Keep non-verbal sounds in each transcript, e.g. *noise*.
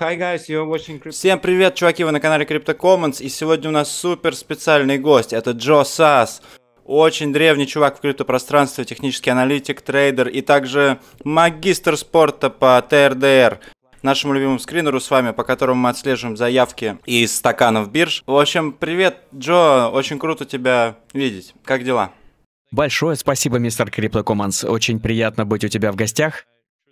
Hi guys, you're watching Crypto... Всем привет, чуваки, вы на канале Crypto Commons, и сегодня у нас супер специальный гость, это Джо Сас. Очень древний чувак в криптопространстве, технический аналитик, трейдер и также магистр спорта по ТРДР нашему любимому скринеру с вами, по которому мы отслеживаем заявки из стаканов бирж. В общем, привет, Джо, очень круто тебя видеть. Как дела? Большое спасибо, мистер Криптокоманс. Очень приятно быть у тебя в гостях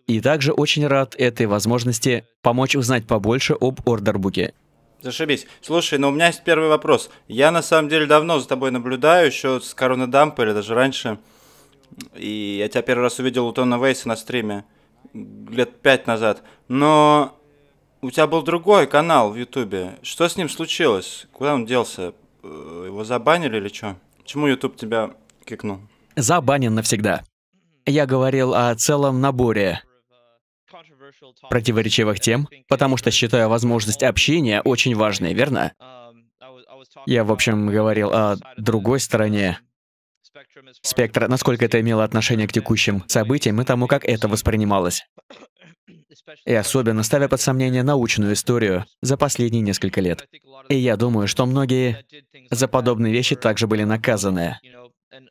и также очень рад этой возможности помочь узнать побольше об ордербуке. Зашибись. Слушай, но у меня есть первый вопрос. Я на самом деле давно за тобой наблюдаю, еще с Короны Дампа или даже раньше. И я тебя первый раз увидел у Тона Вейса на стриме лет пять назад. Но у тебя был другой канал в Ютубе. Что с ним случилось? Куда он делся? Э, его забанили или что? Чему Ютуб тебя кикнул? Забанен навсегда. Я говорил о целом наборе противоречивых тем, потому что считаю возможность общения очень важной, верно? Я, в общем, говорил о другой стороне спектра, насколько это имело отношение к текущим событиям и тому, как это воспринималось. И особенно ставя под сомнение научную историю за последние несколько лет. И я думаю, что многие за подобные вещи также были наказаны.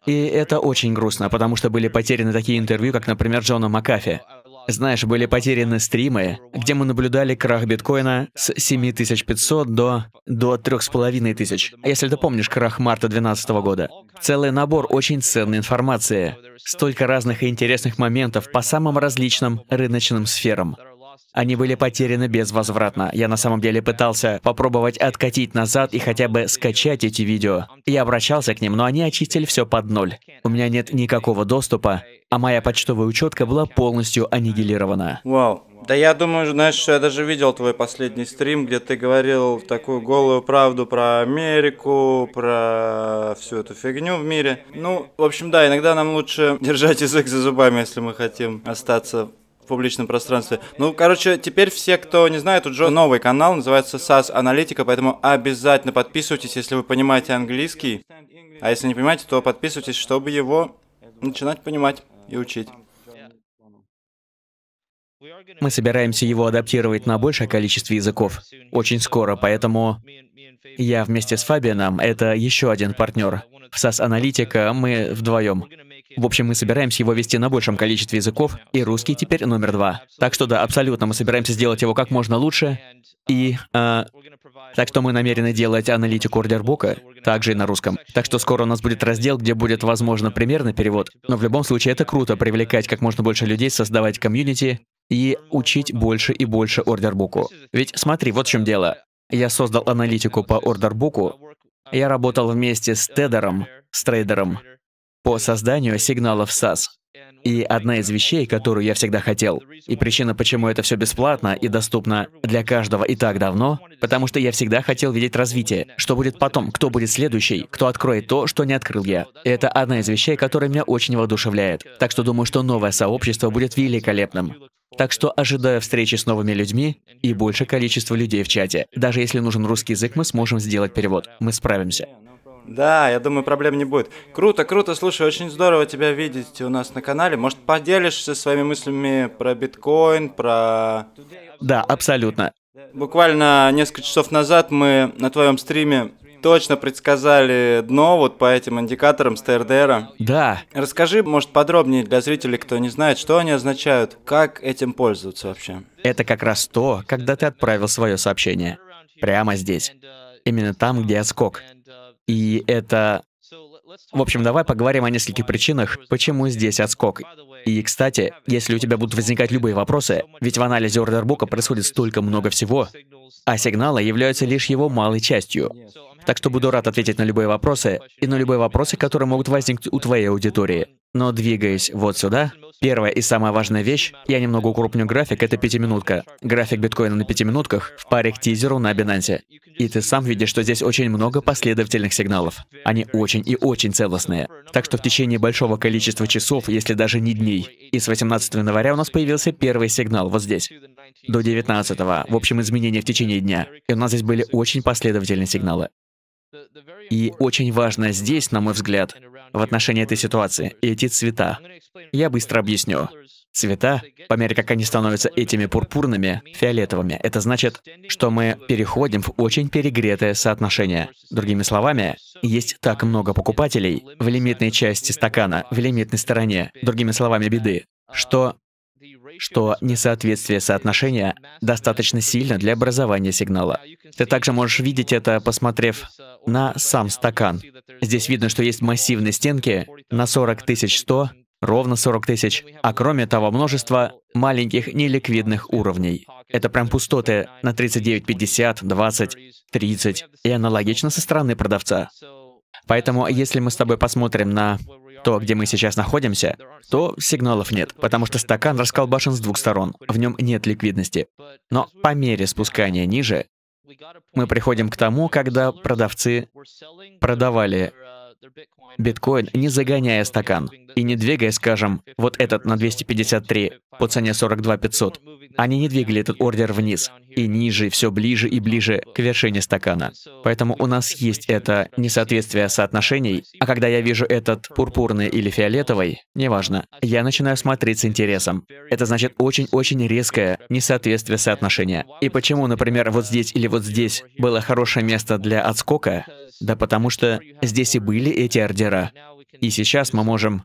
И это очень грустно, потому что были потеряны такие интервью, как, например, Джона Макафи, знаешь, были потеряны стримы, где мы наблюдали крах биткоина с 7500 до, до 3500, а если ты помнишь крах марта 2012 года. Целый набор очень ценной информации. Столько разных и интересных моментов по самым различным рыночным сферам. Они были потеряны безвозвратно. Я на самом деле пытался попробовать откатить назад и хотя бы скачать эти видео. Я обращался к ним, но они очистили все под ноль. У меня нет никакого доступа, а моя почтовая учетка была полностью аннигилирована. Вау. Да я думаю, знаешь, что я даже видел твой последний стрим, где ты говорил такую голую правду про Америку, про всю эту фигню в мире. Ну, в общем, да, иногда нам лучше *laughs* держать язык за зубами, если мы хотим остаться в публичном пространстве. Ну, короче, теперь все, кто не знает, у Джо новый канал, называется SAS Аналитика, поэтому обязательно подписывайтесь, если вы понимаете английский. А если не понимаете, то подписывайтесь, чтобы его начинать понимать и учить. Мы собираемся его адаптировать на большее количество языков очень скоро, поэтому я вместе с Фабианом, это еще один партнер. В SAS Аналитика мы вдвоем. В общем, мы собираемся его вести на большем количестве языков, и русский теперь номер два. Так что да, абсолютно, мы собираемся сделать его как можно лучше, и... Э, так что мы намерены делать аналитику ордербука, также и на русском. Так что скоро у нас будет раздел, где будет, возможно, примерный перевод. Но в любом случае, это круто, привлекать как можно больше людей, создавать комьюнити и учить больше и больше ордербуку. Ведь смотри, вот в чем дело. Я создал аналитику по ордербуку, я работал вместе с Тедером, с трейдером, по созданию сигналов SAS. И одна из вещей, которую я всегда хотел, и причина, почему это все бесплатно и доступно для каждого и так давно, потому что я всегда хотел видеть развитие, что будет потом, кто будет следующий, кто откроет то, что не открыл я. это одна из вещей, которая меня очень воодушевляет. Так что думаю, что новое сообщество будет великолепным. Так что ожидаю встречи с новыми людьми и больше количества людей в чате. Даже если нужен русский язык, мы сможем сделать перевод. Мы справимся. Да, я думаю, проблем не будет. Круто, круто, слушай, очень здорово тебя видеть у нас на канале. Может, поделишься своими мыслями про биткоин, про... Да, абсолютно. Буквально несколько часов назад мы на твоем стриме точно предсказали дно вот по этим индикаторам с ТРДР. Да. Расскажи, может, подробнее для зрителей, кто не знает, что они означают, как этим пользоваться вообще. Это как раз то, когда ты отправил свое сообщение. Прямо здесь. Именно там, где отскок. И это... В общем, давай поговорим о нескольких причинах, почему здесь отскок. И, кстати, если у тебя будут возникать любые вопросы, ведь в анализе ордербука происходит столько много всего, а сигналы являются лишь его малой частью. Так что буду рад ответить на любые вопросы и на любые вопросы, которые могут возникнуть у твоей аудитории. Но двигаясь вот сюда, первая и самая важная вещь, я немного укрупню график, это пятиминутка. График биткоина на пятиминутках в паре к тизеру на Binance. И ты сам видишь, что здесь очень много последовательных сигналов. Они очень и очень целостные. Так что в течение большого количества часов, если даже не дней, и с 18 января у нас появился первый сигнал вот здесь. До 19 -го. в общем, изменения в течение дня. И у нас здесь были очень последовательные сигналы. И очень важно здесь, на мой взгляд, в отношении этой ситуации, и эти цвета. Я быстро объясню. Цвета, по мере как они становятся этими пурпурными, фиолетовыми, это значит, что мы переходим в очень перегретое соотношение. Другими словами, есть так много покупателей в лимитной части стакана, в лимитной стороне, другими словами, беды, что что несоответствие соотношения достаточно сильно для образования сигнала. Ты также можешь видеть это, посмотрев на сам стакан. Здесь видно, что есть массивные стенки на 40 тысяч 100, ровно 40 тысяч, а кроме того множество маленьких неликвидных уровней. Это прям пустоты на 39, 50, 20, 30 и аналогично со стороны продавца. Поэтому если мы с тобой посмотрим на то, где мы сейчас находимся, то сигналов нет, потому что стакан расколбашен с двух сторон, в нем нет ликвидности. Но по мере спускания ниже, мы приходим к тому, когда продавцы продавали биткоин, не загоняя стакан и не двигая, скажем, вот этот на 253 по цене 42 500, они не двигали этот ордер вниз и ниже, все ближе и ближе к вершине стакана. Поэтому у нас есть это несоответствие соотношений, а когда я вижу этот пурпурный или фиолетовый, неважно, я начинаю смотреть с интересом. Это значит очень-очень резкое несоответствие соотношения. И почему, например, вот здесь или вот здесь было хорошее место для отскока? Да потому что здесь и были эти ордера. И сейчас мы можем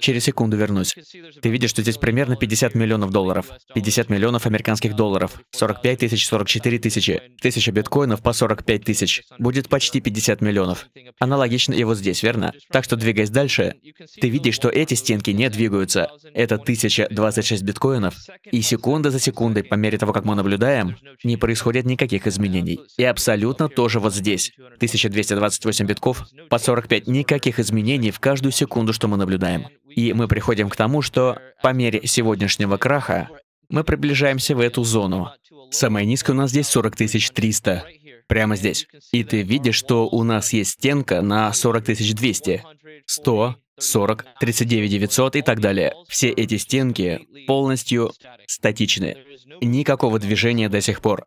Через секунду вернусь. Ты видишь, что здесь примерно 50 миллионов долларов. 50 миллионов американских долларов. 45 тысяч, 44 тысячи. Тысяча биткоинов по 45 тысяч. Будет почти 50 миллионов. Аналогично и вот здесь, верно? Так что, двигаясь дальше, ты видишь, что эти стенки не двигаются. Это 1026 биткоинов. И секунда за секундой, по мере того, как мы наблюдаем, не происходит никаких изменений. И абсолютно тоже вот здесь. 1228 битков по 45. Никаких изменений в каждую секунду, что мы наблюдаем обсуждаем. И мы приходим к тому, что по мере сегодняшнего краха мы приближаемся в эту зону. Самая низкая у нас здесь 40 300. Прямо здесь. И ты видишь, что у нас есть стенка на 40 200. 100, 40, 39 900 и так далее. Все эти стенки полностью статичны. Никакого движения до сих пор.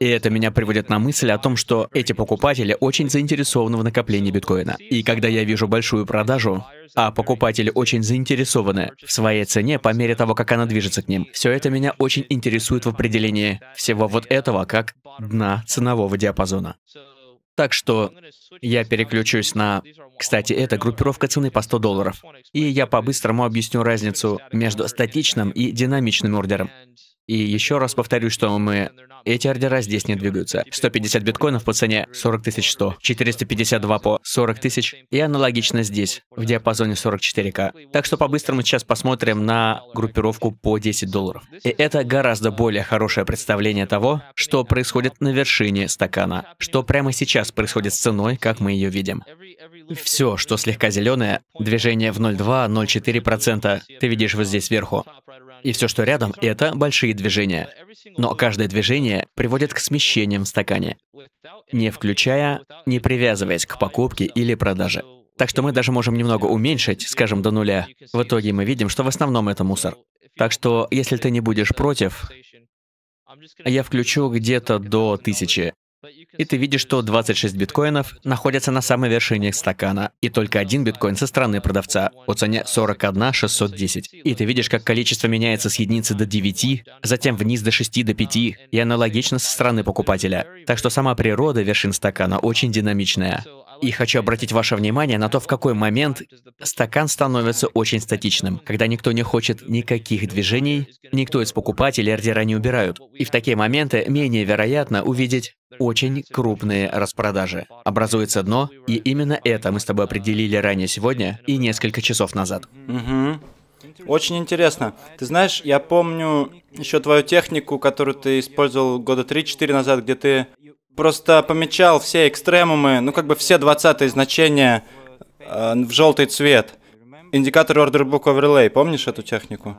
И это меня приводит на мысль о том, что эти покупатели очень заинтересованы в накоплении биткоина. И когда я вижу большую продажу, а покупатели очень заинтересованы в своей цене по мере того, как она движется к ним, все это меня очень интересует в определении всего вот этого как дна ценового диапазона. Так что я переключусь на... Кстати, это группировка цены по 100 долларов. И я по-быстрому объясню разницу между статичным и динамичным ордером. И еще раз повторюсь, что мы... Эти ордера здесь не двигаются. 150 биткоинов по цене 40 100, 452 по 40 тысяч и аналогично здесь, в диапазоне 44к. Так что по-быстрому сейчас посмотрим на группировку по 10 долларов. И это гораздо более хорошее представление того, что происходит на вершине стакана, что прямо сейчас происходит с ценой, как мы ее видим. Все, что слегка зеленое, движение в 0,2-0,4%, ты видишь вот здесь сверху. И все, что рядом, это большие движения. Но каждое движение приводит к смещениям в стакане, не включая, не привязываясь к покупке или продаже. Так что мы даже можем немного уменьшить, скажем, до нуля. В итоге мы видим, что в основном это мусор. Так что, если ты не будешь против, я включу где-то до тысячи. И ты видишь, что 26 биткоинов находятся на самой вершине стакана, и только один биткоин со стороны продавца о цене 41 610. И ты видишь, как количество меняется с единицы до 9, затем вниз до 6, до 5, и аналогично со стороны покупателя. Так что сама природа вершин стакана очень динамичная. И хочу обратить ваше внимание на то, в какой момент стакан становится очень статичным, когда никто не хочет никаких движений, никто из покупателей ордера не убирают. И в такие моменты менее вероятно увидеть очень крупные распродажи. Образуется дно, и именно это мы с тобой определили ранее сегодня и несколько часов назад. Угу. Очень интересно. Ты знаешь, я помню еще твою технику, которую ты использовал года 3-4 назад, где ты Просто помечал все экстремумы, ну как бы все 20 значения э, в желтый цвет. Индикатор Order Book Overlay, помнишь эту технику?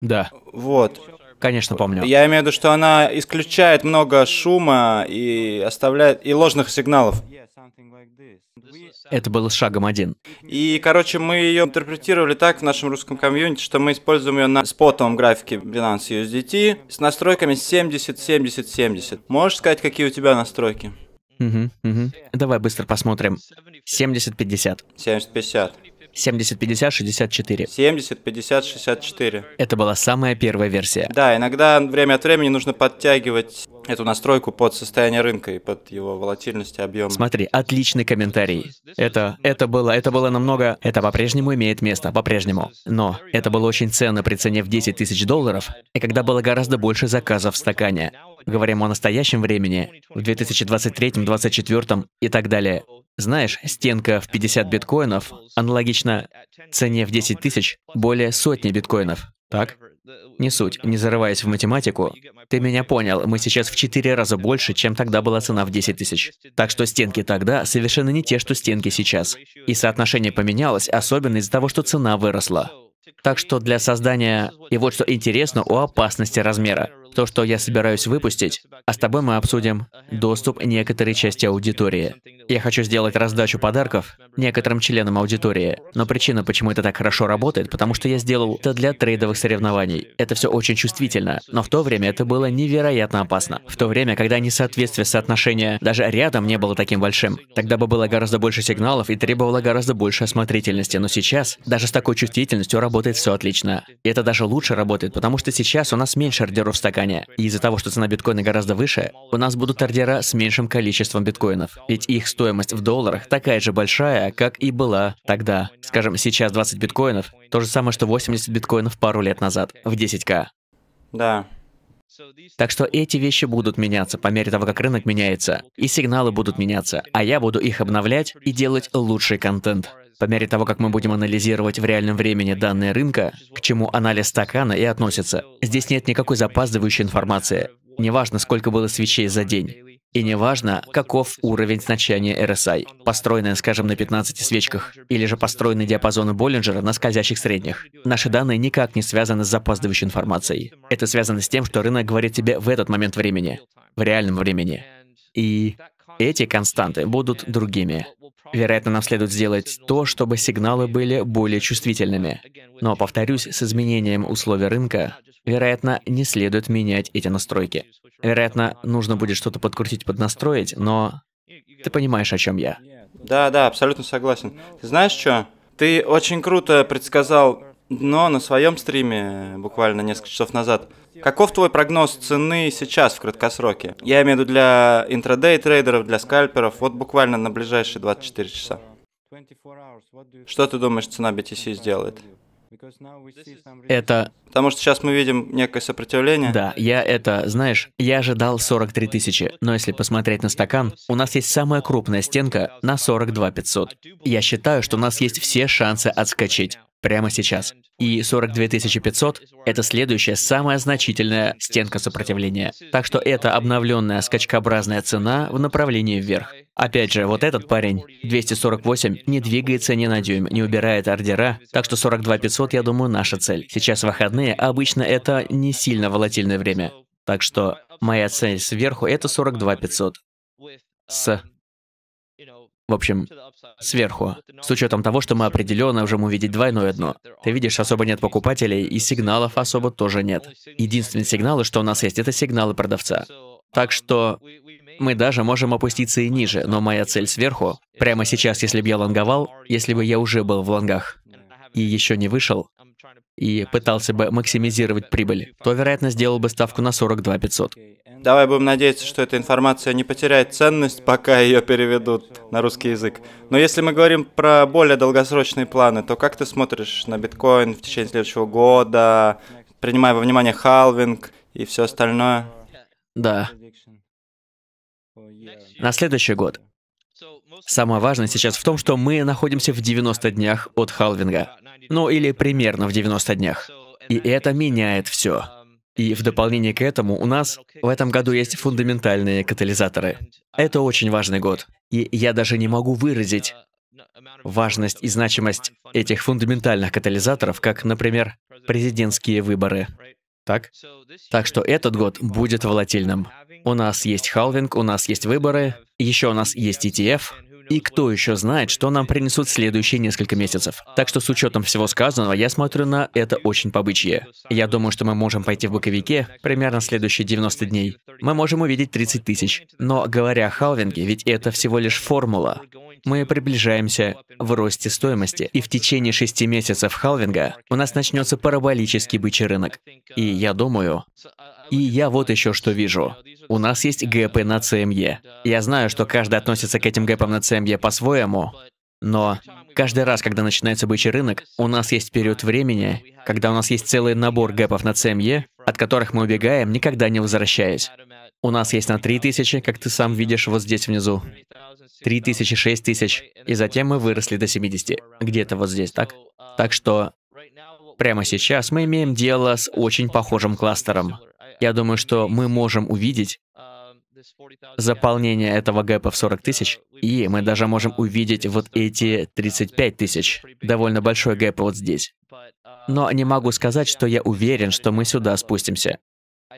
Да. Вот. Конечно, помню. Я имею в виду, что она исключает много шума и оставляет и ложных сигналов. Это было шагом один. И, короче, мы ее интерпретировали так в нашем русском комьюнити, что мы используем ее на спотовом графике Binance USDT с настройками 70-70-70. Можешь сказать, какие у тебя настройки? Угу, угу. Давай быстро посмотрим. 70-50. 70-50. 705064. 705064. Это была самая первая версия. Да, иногда время от времени нужно подтягивать эту настройку под состояние рынка и под его волатильность и объем. Смотри, отличный комментарий. Это, это было, это было намного... Это по-прежнему имеет место, по-прежнему. Но это было очень ценно при цене в 10 тысяч долларов, и когда было гораздо больше заказов в стакане. Говорим о настоящем времени, в 2023, 2024 и так далее. Знаешь, стенка в 50 биткоинов аналогично цене в 10 тысяч более сотни биткоинов. Так? Не суть, не зарываясь в математику. Ты меня понял, мы сейчас в 4 раза больше, чем тогда была цена в 10 тысяч. Так что стенки тогда совершенно не те, что стенки сейчас. И соотношение поменялось, особенно из-за того, что цена выросла. Так что для создания... И вот что интересно у опасности размера. То, что я собираюсь выпустить, а с тобой мы обсудим доступ некоторой части аудитории. Я хочу сделать раздачу подарков некоторым членам аудитории, но причина, почему это так хорошо работает, потому что я сделал это для трейдовых соревнований. Это все очень чувствительно, но в то время это было невероятно опасно. В то время, когда несоответствие соотношения даже рядом не было таким большим, тогда бы было гораздо больше сигналов и требовало гораздо больше осмотрительности, но сейчас даже с такой чувствительностью работает все отлично. И это даже лучше работает, потому что сейчас у нас меньше ордеров в стакане, коня. И из-за того, что цена биткоина гораздо выше, у нас будут торгера с меньшим количеством биткоинов. Ведь их стоимость в долларах такая же большая, как и была тогда. Скажем, сейчас 20 биткоинов, то же самое, что 80 биткоинов пару лет назад, в 10к. Да, так что эти вещи будут меняться по мере того, как рынок меняется, и сигналы будут меняться, а я буду их обновлять и делать лучший контент. По мере того, как мы будем анализировать в реальном времени данные рынка, к чему анализ стакана и относится, здесь нет никакой запаздывающей информации. Неважно, сколько было свечей за день. И неважно, каков уровень значения RSI, построенное, скажем, на 15 свечках, или же построенный диапазону Боллинджера на скользящих средних. Наши данные никак не связаны с запаздывающей информацией. Это связано с тем, что рынок говорит тебе в этот момент времени, в реальном времени. И эти константы будут другими. Вероятно, нам следует сделать то, чтобы сигналы были более чувствительными. Но, повторюсь, с изменением условий рынка, вероятно, не следует менять эти настройки. Вероятно, нужно будет что-то подкрутить, поднастроить, но ты понимаешь, о чем я. Да, да, абсолютно согласен. Ты знаешь что? Ты очень круто предсказал но на своем стриме э, буквально несколько часов назад. Каков твой прогноз цены сейчас в краткосроке? Я имею в виду для интрадей трейдеров, для скальперов, вот буквально на ближайшие 24 часа. Что ты думаешь, цена BTC сделает? Это... Потому что сейчас мы видим некое сопротивление. Да, я это, знаешь, я ожидал 43 тысячи, но если посмотреть на стакан, у нас есть самая крупная стенка на 42 500. Я считаю, что у нас есть все шансы отскочить прямо сейчас. И 42 500 — это следующая самая значительная стенка сопротивления. Так что это обновленная скачкообразная цена в направлении вверх. Опять же, вот этот парень, 248, не двигается ни на дюйм, не убирает ордера, так что 42 500, я думаю, наша цель. Сейчас выходные, а обычно это не сильно волатильное время. Так что моя цель сверху — это 42 500 с в общем, сверху, с учетом того, что мы определенно можем увидеть двойное дно. Ты видишь, особо нет покупателей, и сигналов особо тоже нет. Единственные сигналы, что у нас есть, это сигналы продавца. Так что мы даже можем опуститься и ниже, но моя цель сверху, прямо сейчас, если бы я лонговал, если бы я уже был в лонгах и еще не вышел, и пытался бы максимизировать прибыль, то, вероятно, сделал бы ставку на 42 500. Давай будем надеяться, что эта информация не потеряет ценность, пока ее переведут на русский язык. Но если мы говорим про более долгосрочные планы, то как ты смотришь на биткоин в течение следующего года, принимая во внимание халвинг и все остальное? Да. На следующий год. Самое важное сейчас в том, что мы находимся в 90 днях от халвинга. Ну или примерно в 90 днях. И это меняет все. И в дополнение к этому у нас в этом году есть фундаментальные катализаторы. Это очень важный год. И я даже не могу выразить важность и значимость этих фундаментальных катализаторов, как, например, президентские выборы. Так? Так что этот год будет волатильным. У нас есть халвинг, у нас есть выборы, еще у нас есть ETF, и кто еще знает, что нам принесут следующие несколько месяцев. Так что с учетом всего сказанного, я смотрю на это очень побычье. Я думаю, что мы можем пойти в боковике примерно следующие 90 дней. Мы можем увидеть 30 тысяч. Но говоря о халвинге, ведь это всего лишь формула. Мы приближаемся в росте стоимости. И в течение 6 месяцев халвинга у нас начнется параболический бычий рынок. И я думаю, и я вот еще что вижу. У нас есть гэпы на CME. Эм я знаю, что каждый относится к этим гэпам на CME эм по-своему, но каждый раз, когда начинается бычий рынок, у нас есть период времени, когда у нас есть целый набор гэпов на CME, эм от которых мы убегаем, никогда не возвращаясь. У нас есть на 3000, как ты сам видишь вот здесь внизу. 3000, 6000, и затем мы выросли до 70. Где-то вот здесь, так? Так что прямо сейчас мы имеем дело с очень похожим кластером. Я думаю, что мы можем увидеть заполнение этого гэпа в 40 тысяч, и мы даже можем увидеть вот эти 35 тысяч. Довольно большой гэп вот здесь. Но не могу сказать, что я уверен, что мы сюда спустимся.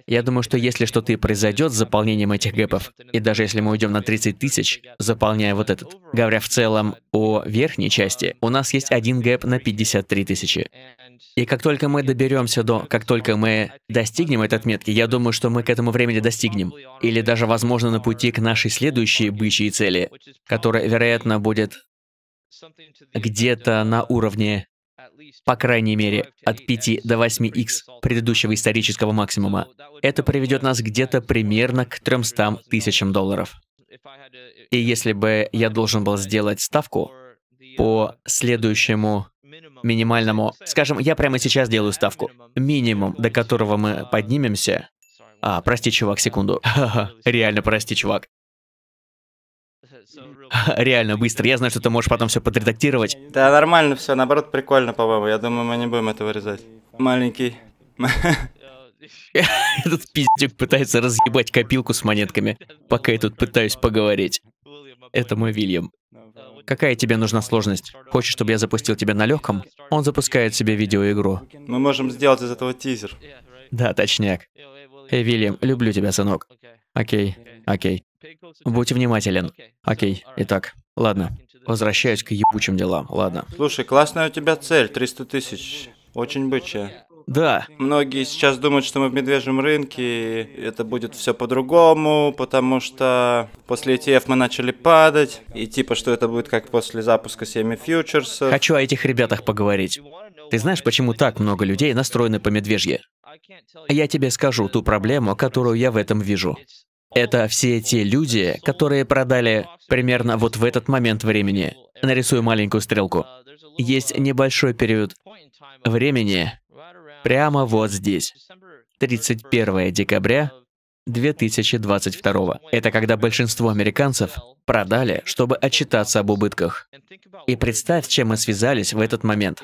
Я думаю, что если что-то и произойдет с заполнением этих гэпов, и даже если мы уйдем на 30 тысяч, заполняя вот этот, говоря в целом о верхней части, у нас есть один гэп на 53 тысячи. И как только мы доберемся до, как только мы достигнем этой отметки, я думаю, что мы к этому времени достигнем. Или даже, возможно, на пути к нашей следующей бычьей цели, которая, вероятно, будет где-то на уровне по крайней мере, от 5 до 8 x предыдущего исторического максимума. Это приведет нас где-то примерно к 300 тысячам долларов. И если бы я должен был сделать ставку по следующему минимальному, скажем, я прямо сейчас делаю ставку, минимум, до которого мы поднимемся, а, прости, чувак, секунду. *laughs* Реально, прости, чувак. *laughs* реально быстро. Я знаю, что ты можешь потом все подредактировать. Да, нормально все, наоборот, прикольно, по-моему. Я думаю, мы не будем это вырезать. Маленький. *laughs* Этот пиздюк пытается разъебать копилку с монетками, пока я тут пытаюсь поговорить. Это мой Вильям. Какая тебе нужна сложность? Хочешь, чтобы я запустил тебя на легком? Он запускает себе видеоигру. Мы можем сделать из этого тизер. Да, точняк. Эй, Вильям, люблю тебя, сынок. Окей, окей. Будь внимателен. Окей, итак, ладно. Возвращаюсь к ебучим делам, ладно. Слушай, классная у тебя цель, 300 тысяч. Очень бычья. Да. Многие сейчас думают, что мы в медвежьем рынке, и это будет все по-другому, потому что после ETF мы начали падать, и типа, что это будет как после запуска семи фьючерсов. Хочу о этих ребятах поговорить. Ты знаешь, почему так много людей настроены по медвежье? Я тебе скажу ту проблему, которую я в этом вижу. Это все те люди, которые продали примерно вот в этот момент времени. Нарисую маленькую стрелку. Есть небольшой период времени прямо вот здесь. 31 декабря 2022. Это когда большинство американцев продали, чтобы отчитаться об убытках. И представь, чем мы связались в этот момент.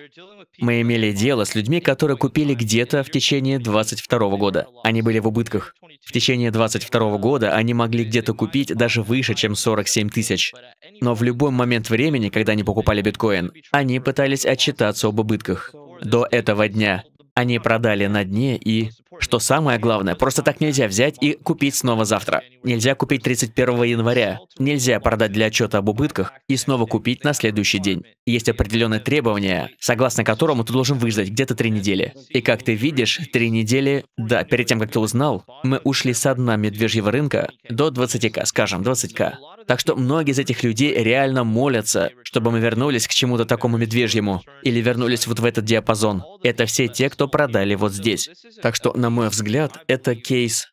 Мы имели дело с людьми, которые купили где-то в течение 22 года. Они были в убытках. В течение 22 года они могли где-то купить даже выше, чем 47 тысяч. Но в любой момент времени, когда они покупали биткоин, они пытались отчитаться об убытках. До этого дня они продали на дне и... Что самое главное, просто так нельзя взять и купить снова завтра. Нельзя купить 31 января. Нельзя продать для отчета об убытках и снова купить на следующий день. Есть определенные требования, согласно которому ты должен выждать где-то три недели. И как ты видишь, три недели... Да, перед тем, как ты узнал, мы ушли с дна медвежьего рынка до 20к, скажем, 20к. Так что многие из этих людей реально молятся, чтобы мы вернулись к чему-то такому медвежьему или вернулись вот в этот диапазон. Это все те, кто что продали вот здесь. Так что, на мой взгляд, это кейс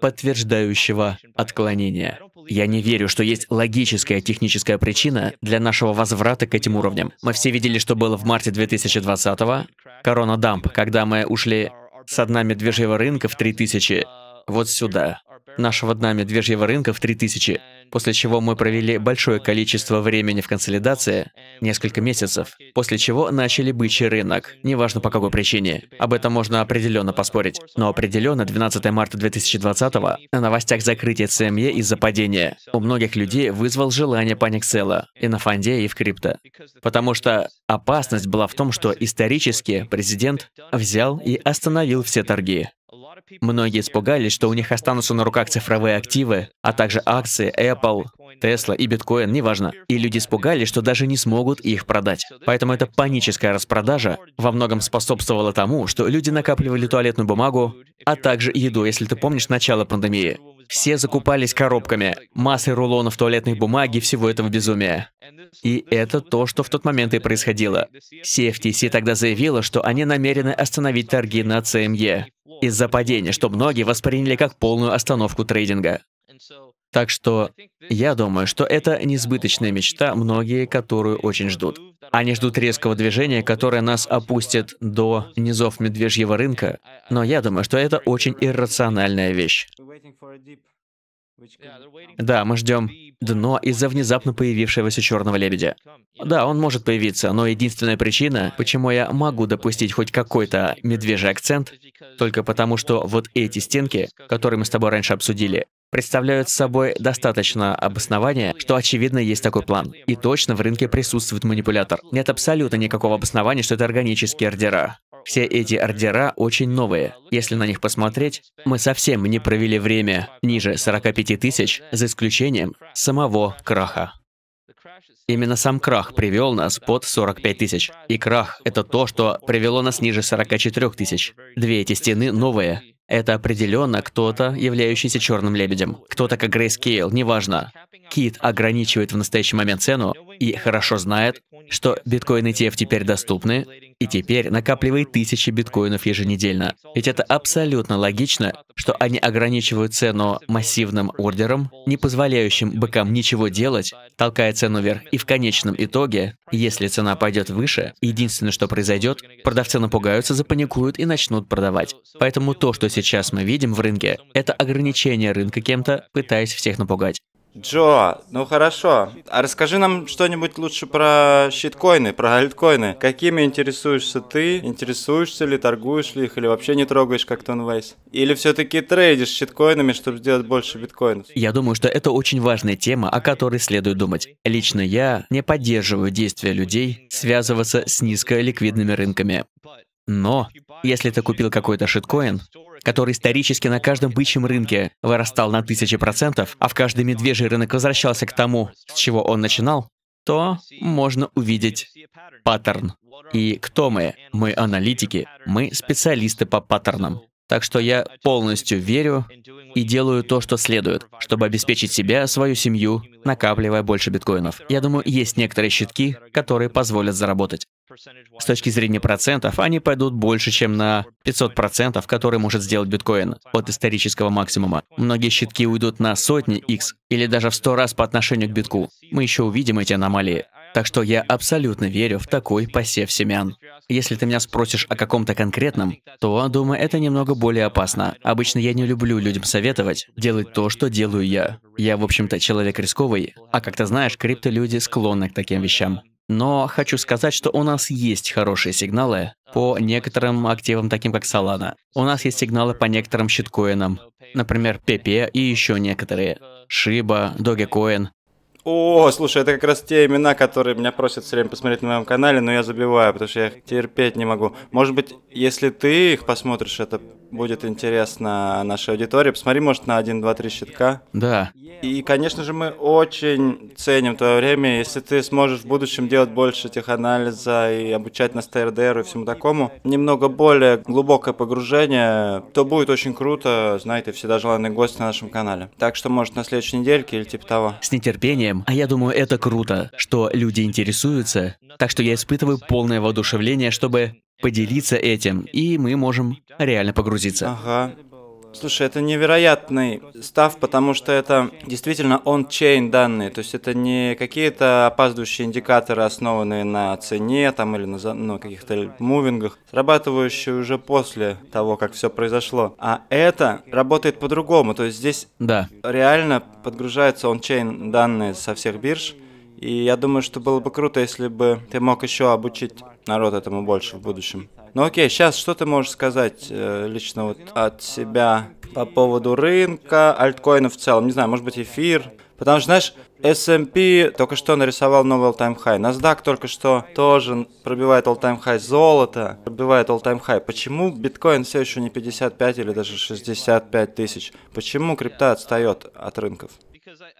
подтверждающего отклонения. Я не верю, что есть логическая техническая причина для нашего возврата к этим уровням. Мы все видели, что было в марте 2020-го, корона-дамп, когда мы ушли с дна медвежьего рынка в 3000 вот сюда, нашего дна медвежьего рынка в 3000, после чего мы провели большое количество времени в консолидации, несколько месяцев, после чего начали бычий рынок, неважно по какой причине. Об этом можно определенно поспорить. Но определенно 12 марта 2020 на новостях закрытия CME из-за падения у многих людей вызвал желание паник селла и на фонде, и в крипто. Потому что опасность была в том, что исторически президент взял и остановил все торги. Многие испугались, что у них останутся на руках цифровые активы, а также акции Apple, Tesla и биткоин, неважно. И люди испугались, что даже не смогут их продать. Поэтому эта паническая распродажа во многом способствовала тому, что люди накапливали туалетную бумагу, а также еду, если ты помнишь начало пандемии. Все закупались коробками, массой рулонов туалетной бумаги, всего этого безумия. И это то, что в тот момент и происходило. CFTC тогда заявила, что они намерены остановить торги на CME эм из-за падения, что многие восприняли как полную остановку трейдинга. Так что я думаю, что это несбыточная мечта, многие которую очень ждут. Они ждут резкого движения, которое нас опустит до низов медвежьего рынка, но я думаю, что это очень иррациональная вещь. Да, мы ждем дно из-за внезапно появившегося черного лебедя. Да, он может появиться, но единственная причина, почему я могу допустить хоть какой-то медвежий акцент, только потому что вот эти стенки, которые мы с тобой раньше обсудили, представляют собой достаточно обоснования, что очевидно есть такой план. И точно в рынке присутствует манипулятор. Нет абсолютно никакого обоснования, что это органические ордера. Все эти ордера очень новые. Если на них посмотреть, мы совсем не провели время ниже 45 тысяч, за исключением самого краха. Именно сам крах привел нас под 45 тысяч. И крах — это то, что привело нас ниже 44 тысяч. Две эти стены новые, это определенно кто-то, являющийся черным лебедем. Кто-то как Грейс Кейл, неважно. Кит ограничивает в настоящий момент цену и хорошо знает, что биткоин ТФ теперь доступны, и теперь накапливает тысячи биткоинов еженедельно. Ведь это абсолютно логично, что они ограничивают цену массивным ордером, не позволяющим быкам ничего делать, толкая цену вверх, и в конечном итоге, если цена пойдет выше, единственное, что произойдет, продавцы напугаются, запаникуют и начнут продавать. Поэтому то, что сейчас мы видим в рынке, это ограничение рынка кем-то, пытаясь всех напугать. Джо, ну хорошо. А расскажи нам что-нибудь лучше про щиткоины, про альткоины. Какими интересуешься ты? Интересуешься ли, торгуешь ли их, или вообще не трогаешь как Тонвейс? Или все-таки трейдишь щиткоинами, чтобы сделать больше биткоинов? Я думаю, что это очень важная тема, о которой следует думать. Лично я не поддерживаю действия людей связываться с низколиквидными рынками. Но, если ты купил какой-то шиткоин, который исторически на каждом бычьем рынке вырастал на тысячи процентов, а в каждый медвежий рынок возвращался к тому, с чего он начинал, то можно увидеть паттерн. И кто мы? Мы аналитики, мы специалисты по паттернам. Так что я полностью верю и делаю то, что следует, чтобы обеспечить себя, свою семью, накапливая больше биткоинов. Я думаю, есть некоторые щитки, которые позволят заработать. С точки зрения процентов, они пойдут больше, чем на 500%, которые может сделать биткоин от исторического максимума. Многие щитки уйдут на сотни X или даже в 100 раз по отношению к битку. Мы еще увидим эти аномалии. Так что я абсолютно верю в такой посев семян. Если ты меня спросишь о каком-то конкретном, то, думаю, это немного более опасно. Обычно я не люблю людям советовать делать то, что делаю я. Я, в общем-то, человек рисковый, а как ты знаешь, криптолюди склонны к таким вещам. Но хочу сказать, что у нас есть хорошие сигналы по некоторым активам, таким как Solana. У нас есть сигналы по некоторым щиткоинам, например, Pepe и еще некоторые. Shiba, Dogecoin. О, слушай, это как раз те имена, которые меня просят все время посмотреть на моем канале, но я забиваю, потому что я их терпеть не могу. Может быть, если ты их посмотришь, это будет интересно нашей аудитории. Посмотри, может, на 1, 2, 3 щитка. Да. И, конечно же, мы очень ценим твое время. Если ты сможешь в будущем делать больше этих теханализа и обучать нас ТРДР и всему такому, немного более глубокое погружение, то будет очень круто. Знаете, всегда желанный гость на нашем канале. Так что, может, на следующей недельке или типа того. С нетерпением. А я думаю, это круто, что люди интересуются. Так что я испытываю полное воодушевление, чтобы поделиться этим, и мы можем реально погрузиться. Ага. Слушай, это невероятный став, потому что это действительно он-чейн данные, то есть это не какие-то опаздывающие индикаторы, основанные на цене там или на ну, каких-то мувингах, срабатывающие уже после того, как все произошло. А это работает по-другому, то есть здесь да. реально подгружаются он-чейн данные со всех бирж, и я думаю, что было бы круто, если бы ты мог еще обучить народ этому больше в будущем. Ну окей, сейчас что ты можешь сказать э, лично вот от себя по поводу рынка, альткоинов в целом? Не знаю, может быть, эфир? Потому что, знаешь, S&P только что нарисовал новый all-time high. NASDAQ только что тоже пробивает all-time high. Золото пробивает all-time high. Почему биткоин все еще не 55 или даже 65 тысяч? Почему крипта отстает от рынков?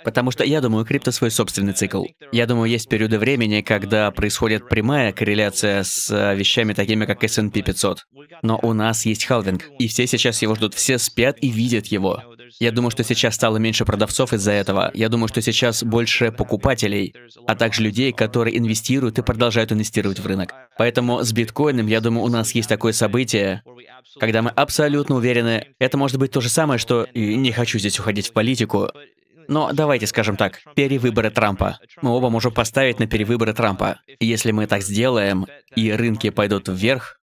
Потому что я думаю, крипто свой собственный цикл. Я думаю, есть периоды времени, когда происходит прямая корреляция с э, вещами такими, как S&P 500. Но у нас есть халвинг, и все сейчас его ждут, все спят и видят его. Я думаю, что сейчас стало меньше продавцов из-за этого. Я думаю, что сейчас больше покупателей, а также людей, которые инвестируют и продолжают инвестировать в рынок. Поэтому с биткоином, я думаю, у нас есть такое событие, когда мы абсолютно уверены, это может быть то же самое, что... И не хочу здесь уходить в политику, но давайте скажем так, перевыборы Трампа. Мы оба можем поставить на перевыборы Трампа. Если мы так сделаем, и рынки пойдут вверх,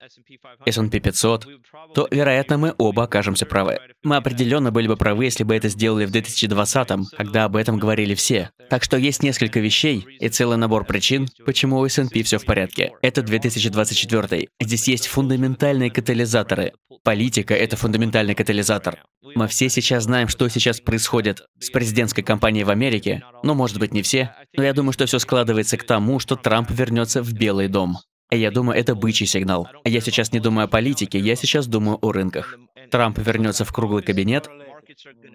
S&P 500, то, вероятно, мы оба окажемся правы. Мы определенно были бы правы, если бы это сделали в 2020-м, когда об этом говорили все. Так что есть несколько вещей и целый набор причин, почему у S&P все в порядке. Это 2024. Здесь есть фундаментальные катализаторы. Политика — это фундаментальный катализатор. Мы все сейчас знаем, что сейчас происходит с президентской кампанией в Америке. Ну, может быть, не все. Но я думаю, что все складывается к тому, что Трамп вернется в Белый дом. Я думаю, это бычий сигнал. Я сейчас не думаю о политике, я сейчас думаю о рынках. Трамп вернется в круглый кабинет,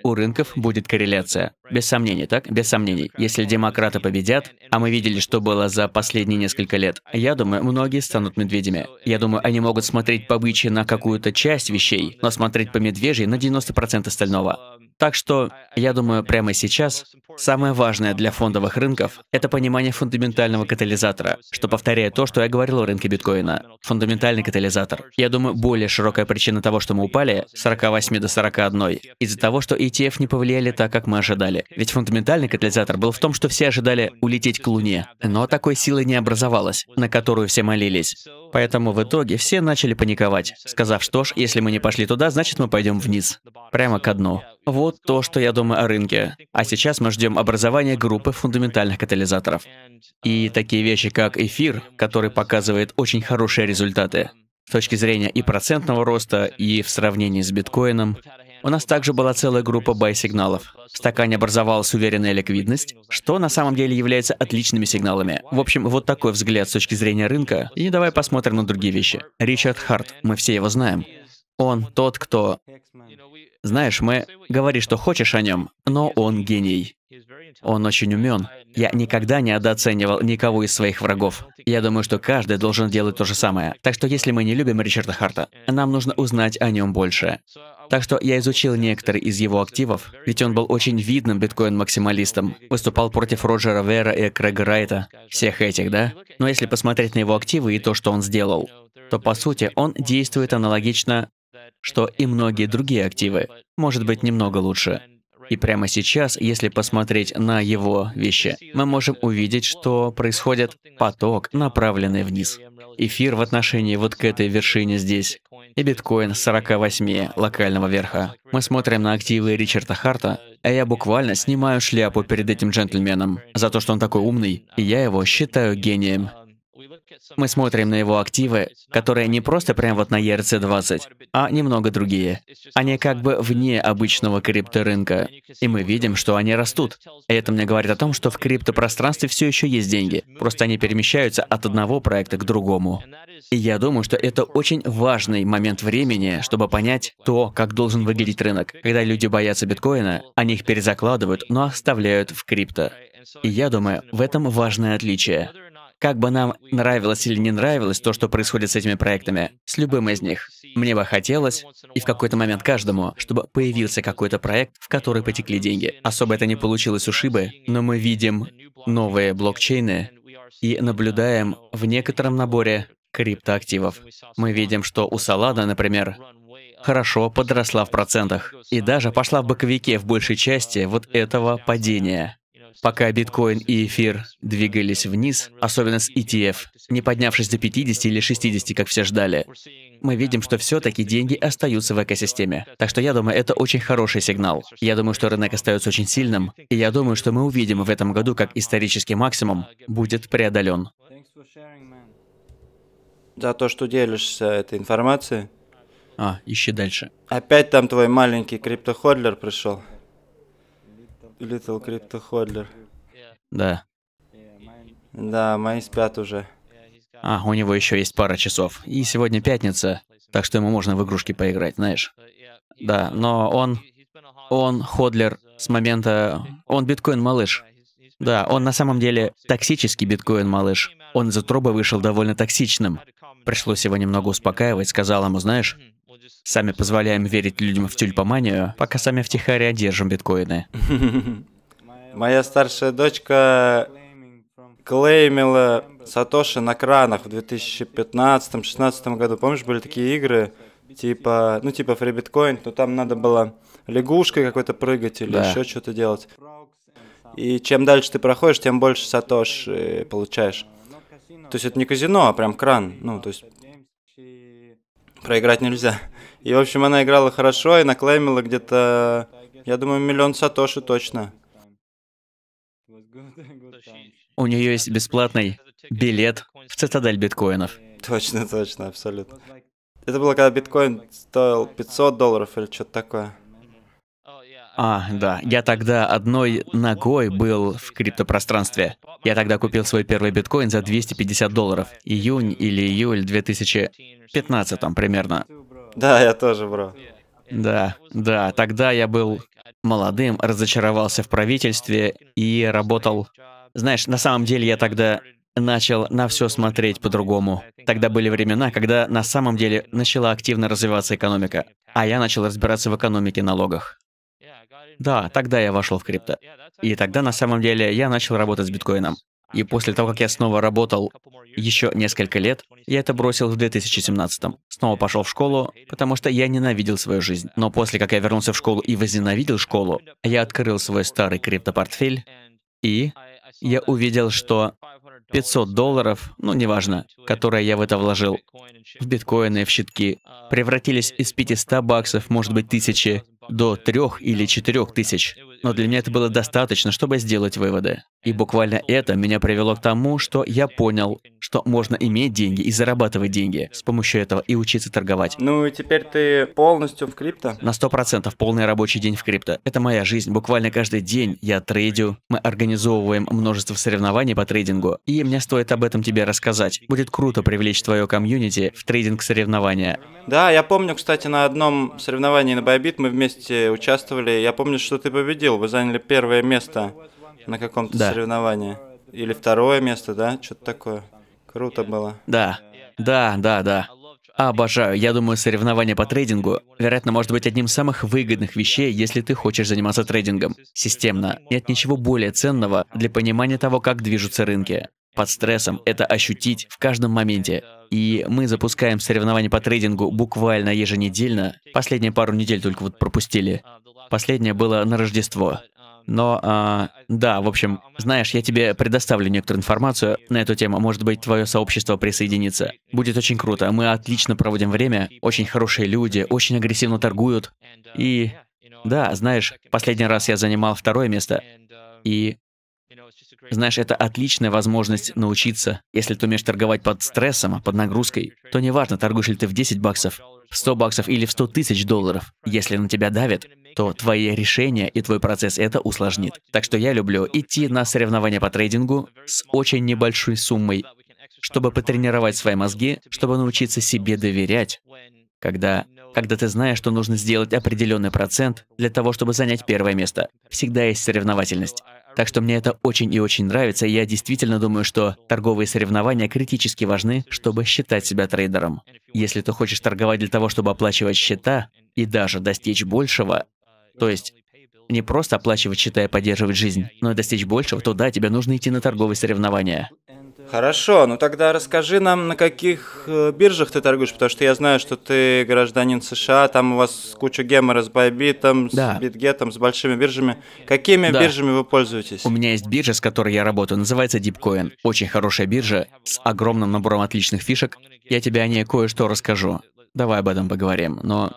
у рынков будет корреляция. Без сомнений, так? Без сомнений. Если демократы победят, а мы видели, что было за последние несколько лет, я думаю, многие станут медведями. Я думаю, они могут смотреть по бычьи на какую-то часть вещей, но смотреть по медвежьей на 90% остального. Так что, я думаю, прямо сейчас самое важное для фондовых рынков – это понимание фундаментального катализатора, что повторяет то, что я говорил о рынке биткоина. Фундаментальный катализатор. Я думаю, более широкая причина того, что мы упали – с 48 до 41, из-за того, что ETF не повлияли так, как мы ожидали. Ведь фундаментальный катализатор был в том, что все ожидали улететь к Луне, но такой силы не образовалось, на которую все молились. Поэтому в итоге все начали паниковать, сказав, что ж, если мы не пошли туда, значит мы пойдем вниз, прямо к дну. Вот то, что я думаю о рынке. А сейчас мы ждем образования группы фундаментальных катализаторов. И такие вещи, как эфир, который показывает очень хорошие результаты с точки зрения и процентного роста, и в сравнении с биткоином. У нас также была целая группа бай-сигналов. В стакане образовалась уверенная ликвидность, что на самом деле является отличными сигналами. В общем, вот такой взгляд с точки зрения рынка. И давай посмотрим на другие вещи. Ричард Харт, мы все его знаем. Он тот, кто знаешь, мы говори, что хочешь о нем, но он гений. Он очень умен. Я никогда не недооценивал никого из своих врагов. Я думаю, что каждый должен делать то же самое. Так что если мы не любим Ричарда Харта, нам нужно узнать о нем больше. Так что я изучил некоторые из его активов, ведь он был очень видным биткоин-максималистом. Выступал против Роджера Вера и Крэга Райта. Всех этих, да? Но если посмотреть на его активы и то, что он сделал, то по сути он действует аналогично что и многие другие активы, может быть немного лучше. И прямо сейчас, если посмотреть на его вещи, мы можем увидеть, что происходит поток, направленный вниз. Эфир в отношении вот к этой вершине здесь и биткоин 48 локального верха. Мы смотрим на активы Ричарда Харта, а я буквально снимаю шляпу перед этим джентльменом за то, что он такой умный, и я его считаю гением. Мы смотрим на его активы, которые не просто прям вот на ERC-20, а немного другие. Они как бы вне обычного крипторынка. И мы видим, что они растут. И это мне говорит о том, что в криптопространстве все еще есть деньги. Просто они перемещаются от одного проекта к другому. И я думаю, что это очень важный момент времени, чтобы понять то, как должен выглядеть рынок. Когда люди боятся биткоина, они их перезакладывают, но оставляют в крипто. И я думаю, в этом важное отличие. Как бы нам нравилось или не нравилось то, что происходит с этими проектами, с любым из них, мне бы хотелось, и в какой-то момент каждому, чтобы появился какой-то проект, в который потекли деньги. Особо это не получилось у Шибы, но мы видим новые блокчейны и наблюдаем в некотором наборе криптоактивов. Мы видим, что у Салада, например, хорошо подросла в процентах и даже пошла в боковике в большей части вот этого падения пока биткоин и эфир двигались вниз, особенно с ETF, не поднявшись до 50 или 60, как все ждали, мы видим, что все-таки деньги остаются в экосистеме. Так что я думаю, это очень хороший сигнал. Я думаю, что рынок остается очень сильным, и я думаю, что мы увидим в этом году, как исторический максимум будет преодолен. За то, что делишься этой информацией. А, ищи дальше. Опять там твой маленький криптоходлер пришел. Little Crypto Hodler. Да. Да, мои спят уже. А, у него еще есть пара часов. И сегодня пятница, так что ему можно в игрушки поиграть, знаешь. Да, но он... Он ходлер с момента... Он биткоин-малыш. Да, он на самом деле токсический биткоин-малыш. Он из утробы вышел довольно токсичным. Пришлось его немного успокаивать, сказал ему, знаешь, сами позволяем верить людям в тюльпоманию, пока сами втихаря держим биткоины. *laughs* Моя старшая дочка клеймила Сатоши на кранах в 2015-16 году. Помнишь, были такие игры, типа, ну, типа Free Bitcoin, но там надо было лягушкой какой-то прыгать или да. еще что-то делать. И чем дальше ты проходишь, тем больше Сатоши получаешь. То есть это не казино, а прям кран. Ну, то есть проиграть нельзя. И, в общем, она играла хорошо и наклеймила где-то, я думаю, миллион сатоши точно. У нее есть бесплатный билет в цитадель биткоинов. Точно, точно, абсолютно. Это было, когда биткоин стоил 500 долларов или что-то такое. А, да, я тогда одной ногой был в криптопространстве. Я тогда купил свой первый биткоин за 250 долларов. Июнь или июль 2015 там примерно. Да, я тоже, бро. Да, да, тогда я был молодым, разочаровался в правительстве и работал... Знаешь, на самом деле я тогда начал на все смотреть по-другому. Тогда были времена, когда на самом деле начала активно развиваться экономика, а я начал разбираться в экономике налогах. Да, тогда я вошел в крипто. И тогда, на самом деле, я начал работать с биткоином. И после того, как я снова работал еще несколько лет, я это бросил в 2017 -м. Снова пошел в школу, потому что я ненавидел свою жизнь. Но после как я вернулся в школу и возненавидел школу, я открыл свой старый криптопортфель, и я увидел, что 500 долларов, ну неважно, которые я в это вложил, в биткоины, в щитки, превратились из 500 баксов, может быть, тысячи, до трех или четырех тысяч но для меня это было достаточно, чтобы сделать выводы. И буквально это меня привело к тому, что я понял, что можно иметь деньги и зарабатывать деньги с помощью этого и учиться торговать. Ну и теперь ты полностью в крипто? На сто процентов полный рабочий день в крипто. Это моя жизнь. Буквально каждый день я трейдю. Мы организовываем множество соревнований по трейдингу. И мне стоит об этом тебе рассказать. Будет круто привлечь твое комьюнити в трейдинг соревнования. Да, я помню, кстати, на одном соревновании на Байбит мы вместе участвовали. Я помню, что ты победил говорил, вы заняли первое место на каком-то да. соревновании. Или второе место, да? Что-то такое. Круто было. Да, да, да, да. Обожаю. Я думаю, соревнования по трейдингу, вероятно, может быть одним из самых выгодных вещей, если ты хочешь заниматься трейдингом. Системно. Нет ничего более ценного для понимания того, как движутся рынки под стрессом, это ощутить в каждом моменте. И мы запускаем соревнования по трейдингу буквально еженедельно. Последние пару недель только вот пропустили. Последнее было на Рождество. Но, а, да, в общем, знаешь, я тебе предоставлю некоторую информацию на эту тему. Может быть, твое сообщество присоединится. Будет очень круто. Мы отлично проводим время. Очень хорошие люди, очень агрессивно торгуют. И, да, знаешь, последний раз я занимал второе место. И знаешь, это отличная возможность научиться. Если ты умеешь торговать под стрессом, а под нагрузкой, то неважно, торгуешь ли ты в 10 баксов, в 100 баксов или в 100 тысяч долларов. Если на тебя давят, то твои решения и твой процесс это усложнит. Так что я люблю идти на соревнования по трейдингу с очень небольшой суммой, чтобы потренировать свои мозги, чтобы научиться себе доверять, когда когда ты знаешь, что нужно сделать определенный процент для того, чтобы занять первое место. Всегда есть соревновательность. Так что мне это очень и очень нравится, и я действительно думаю, что торговые соревнования критически важны, чтобы считать себя трейдером. Если ты хочешь торговать для того, чтобы оплачивать счета и даже достичь большего, то есть не просто оплачивать счета и поддерживать жизнь, но и достичь большего, то да, тебе нужно идти на торговые соревнования. Хорошо, ну тогда расскажи нам, на каких э, биржах ты торгуешь, потому что я знаю, что ты гражданин США, там у вас куча гемора с Байбитом, да. Битгетом, с большими биржами. Какими да. биржами вы пользуетесь? У меня есть биржа, с которой я работаю, называется Deepcoin. Очень хорошая биржа с огромным набором отличных фишек. Я тебе о ней кое-что расскажу. Давай об этом поговорим. Но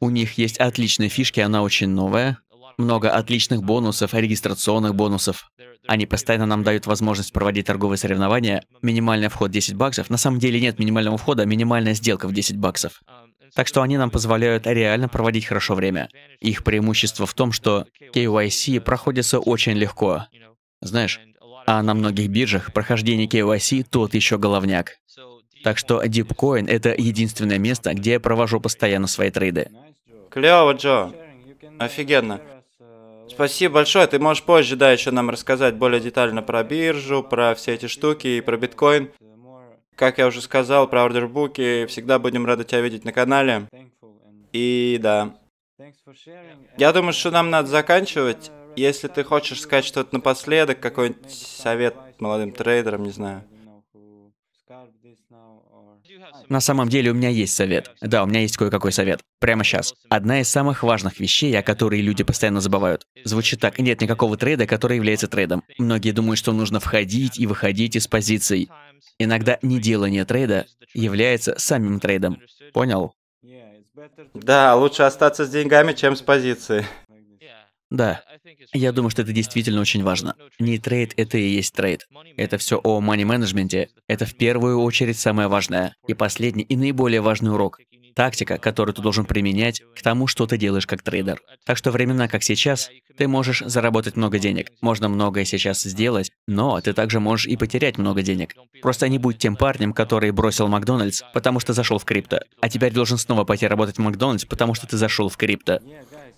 у них есть отличные фишки, она очень новая много отличных бонусов, регистрационных бонусов. Они постоянно нам дают возможность проводить торговые соревнования. Минимальный вход 10 баксов. На самом деле нет минимального входа, а минимальная сделка в 10 баксов. Так что они нам позволяют реально проводить хорошо время. Их преимущество в том, что KYC проходится очень легко. Знаешь, а на многих биржах прохождение KYC тот еще головняк. Так что DeepCoin — это единственное место, где я провожу постоянно свои трейды. Клево, Джо. Офигенно. Спасибо большое. Ты можешь позже, да, еще нам рассказать более детально про биржу, про все эти штуки и про биткоин. Как я уже сказал, про ордербуки. Всегда будем рады тебя видеть на канале. И да. Я думаю, что нам надо заканчивать. Если ты хочешь сказать что-то напоследок, какой-нибудь совет молодым трейдерам, не знаю. На самом деле у меня есть совет. Да, у меня есть кое-какой совет. Прямо сейчас. Одна из самых важных вещей, о которой люди постоянно забывают. Звучит так, нет никакого трейда, который является трейдом. Многие думают, что нужно входить и выходить из позиций. Иногда неделание трейда является самим трейдом. Понял? Да, лучше остаться с деньгами, чем с позицией. Да. Я думаю, что это действительно очень важно. Не трейд — это и есть трейд. Это все о мани-менеджменте. Это в первую очередь самое важное. И последний, и наиболее важный урок. Тактика, которую ты должен применять к тому, что ты делаешь как трейдер. Так что времена, как сейчас, ты можешь заработать много денег. Можно многое сейчас сделать, но ты также можешь и потерять много денег. Просто не будь тем парнем, который бросил Макдональдс, потому что зашел в крипто. А теперь должен снова пойти работать в Макдональдс, потому что ты зашел в крипто.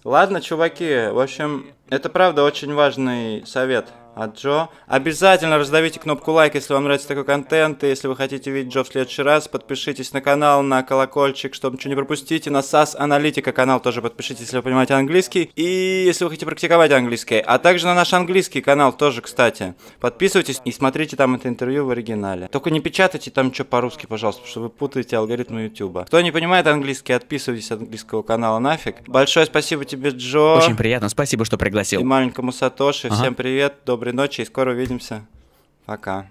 Ладно, чуваки, в общем, это правда очень важный совет. А Джо? Обязательно раздавите кнопку лайк, если вам нравится такой контент. И если вы хотите видеть Джо в следующий раз, подпишитесь на канал, на колокольчик, чтобы ничего не пропустить. И на SAS Аналитика канал тоже подпишитесь, если вы понимаете английский. И если вы хотите практиковать английский. А также на наш английский канал тоже, кстати. Подписывайтесь и смотрите там это интервью в оригинале. Только не печатайте там что по-русски, пожалуйста, потому что вы путаете алгоритмы YouTube. Кто не понимает английский, отписывайтесь от английского канала нафиг. Большое спасибо тебе, Джо. Очень приятно, спасибо, что пригласил. И маленькому Сатоши. Ага. Всем привет, добрый доброй ночи и скоро увидимся. Пока.